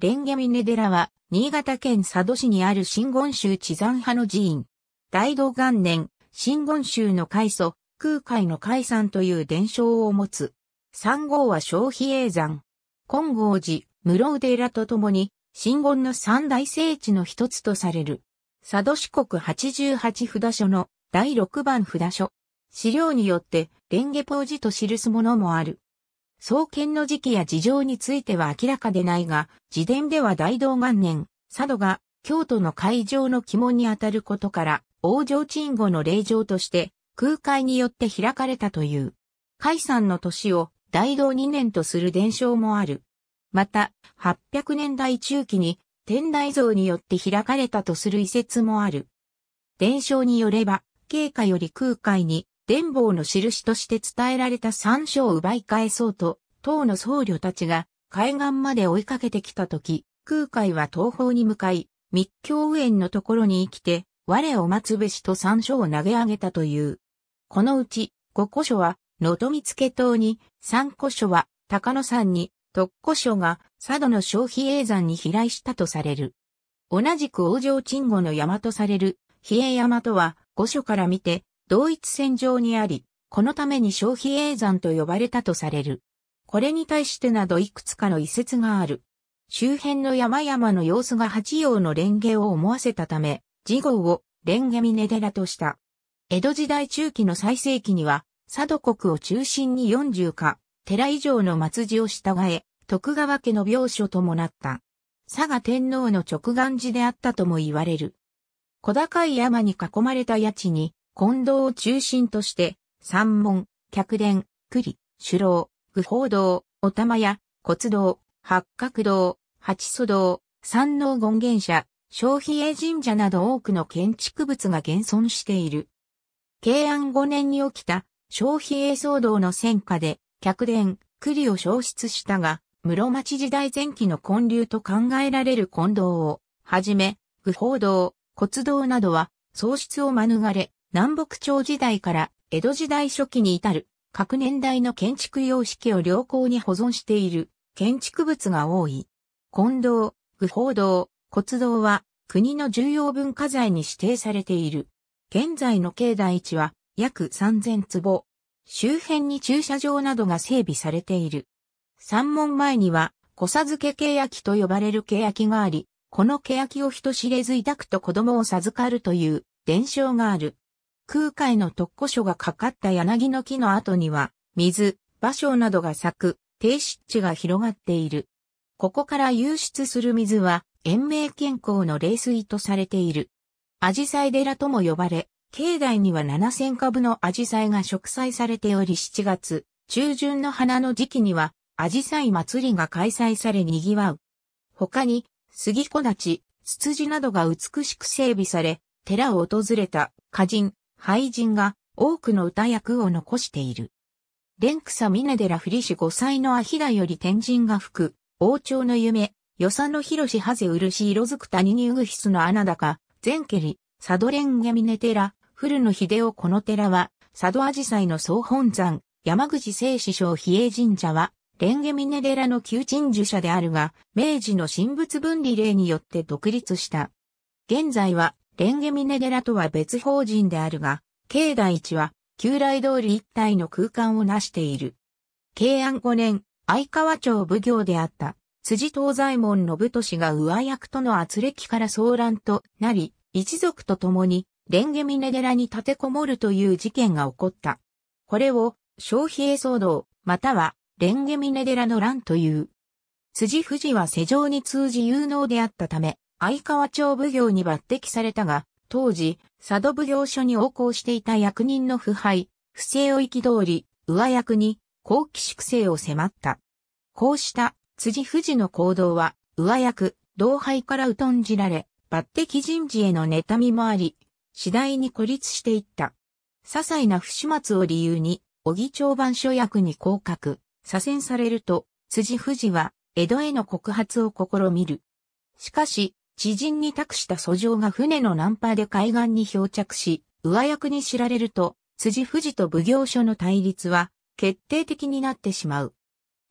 レンゲミデ寺は、新潟県佐渡市にある新言宗地山派の寺院。大道元年、新言宗の開祖、空海の開山という伝承を持つ。三号は消費永山。金剛寺、室尾寺とともに、新言の三大聖地の一つとされる。佐渡四国八十八札所の第六番札所。資料によって、レンゲポージと記すものもある。創建の時期や事情については明らかでないが、自伝では大道元年、佐渡が京都の会場の鬼門にあたることから、王城鎮後の霊場として、空海によって開かれたという。海山の年を大道2年とする伝承もある。また、800年代中期に天台像によって開かれたとする遺説もある。伝承によれば、経過より空海に伝法の印として伝えられた山椒を奪い返そうと、唐の僧侶たちが海岸まで追いかけてきたとき、空海は東方に向かい、密教園のところに生きて、我を待つべしと山椒を投げ上げたという。このうち、五古書は、のとみつけ島に、三古書は、高野山に、特古書が、佐渡の消費営山に飛来したとされる。同じく王城鎮護の山とされる、比叡山とは、五書から見て、同一線上にあり、このために消費営山と呼ばれたとされる。これに対してなどいくつかの遺説がある。周辺の山々の様子が八葉の蓮華を思わせたため、次号を蓮華峰寺とした。江戸時代中期の最盛期には、佐渡国を中心に四十か、寺以上の末寺を従え、徳川家の病所ともなった。佐賀天皇の直眼寺であったとも言われる。小高い山に囲まれた谷地に、近道を中心として、山門、客殿、栗、首楼、愚宝堂、お玉屋、骨堂、八角堂、八祖堂、山王権現社、消費営神社など多くの建築物が現存している。慶安5年に起きた消費営騒動の戦火で、客殿、栗を消失したが、室町時代前期の混流と考えられる近道を、はじめ、愚宝堂、骨堂などは、喪失を免れ、南北朝時代から江戸時代初期に至る各年代の建築様式を良好に保存している建築物が多い。近道、具宝道、骨堂は国の重要文化財に指定されている。現在の境内地は約3000坪。周辺に駐車場などが整備されている。山門前には、小佐漬けきと呼ばれる欅があり、この欅を人知れず抱くと子供を授かるという伝承がある。空海の特古書がかかった柳の木の後には、水、芭蕉などが咲く、低湿地が広がっている。ここから湧出する水は、延命健康の冷水とされている。紫陽花寺とも呼ばれ、境内には7000株の紫陽花が植栽されており7月、中旬の花の時期には、紫陽花祭りが開催され賑わう。他に、杉木立、ツツジなどが美しく整備され、寺を訪れた歌人、俳人が多くの歌役を残している。蓮草峰寺振シ5歳のアヒダより天神が吹く、王朝の夢、与謝野博士ハゼ漆色づく谷にうぐひすの穴だか、全蹴り、佐渡蓮華峰寺、古野秀夫この寺は、佐渡ジサイの総本山、山口聖師匠比叡神社は、蓮ネ峰寺の旧鎮守者であるが、明治の神仏分離令によって独立した。現在は、レンゲミネデラとは別法人であるが、境内一は、旧来通り一体の空間を成している。慶安5年、相川町奉行であった、辻東左衛門信氏が上役との圧力から騒乱となり、一族と共に、レンゲミネデラに立てこもるという事件が起こった。これを、消費栄騒動、または、レンゲミネデラの乱という。辻富士は世情に通じ有能であったため、相川町奉行に抜擢されたが、当時、佐渡奉行所に横行していた役人の腐敗、不正を憤り、上役に、後期粛清を迫った。こうした辻富士の行動は、上役、同輩から疎んじられ、抜擢人事への妬みもあり、次第に孤立していった。些細な不始末を理由に、小木町番所役に降格、左遷されると、辻富士は、江戸への告発を試みる。しかし、知人に託した訴状が船のナンパで海岸に漂着し、上役に知られると、辻富士と奉行所の対立は決定的になってしまう。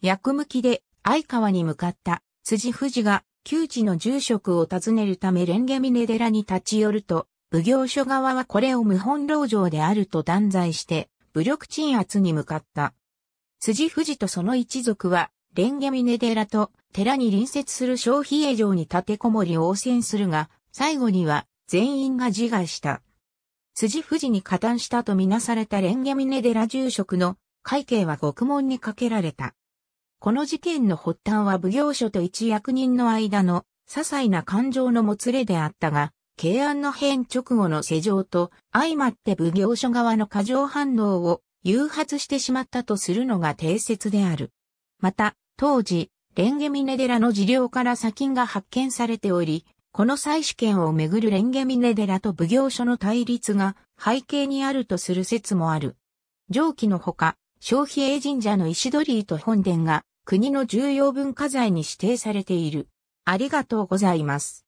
役向きで相川に向かった辻富士が旧地の住職を訪ねるため蓮華峰寺に立ち寄ると、奉行所側はこれを無本牢城であると断罪して、武力鎮圧に向かった。辻富士とその一族は、蓮華峰寺と寺に隣接する消費営場に立てこもり応戦するが、最後には全員が自害した。辻富士に加担したとみなされた蓮華峰寺住職の会計は獄門にかけられた。この事件の発端は奉行所と一役人の間の些細な感情のもつれであったが、慶安の変直後の世情と相まって奉行所側の過剰反応を誘発してしまったとするのが定説である。また、当時、レンゲミデ寺の寺領から砂金が発見されており、この採取権をめぐるレンゲミデ寺と奉行所の対立が背景にあるとする説もある。上記のほか、消費営神社の石鳥居と本殿が国の重要文化財に指定されている。ありがとうございます。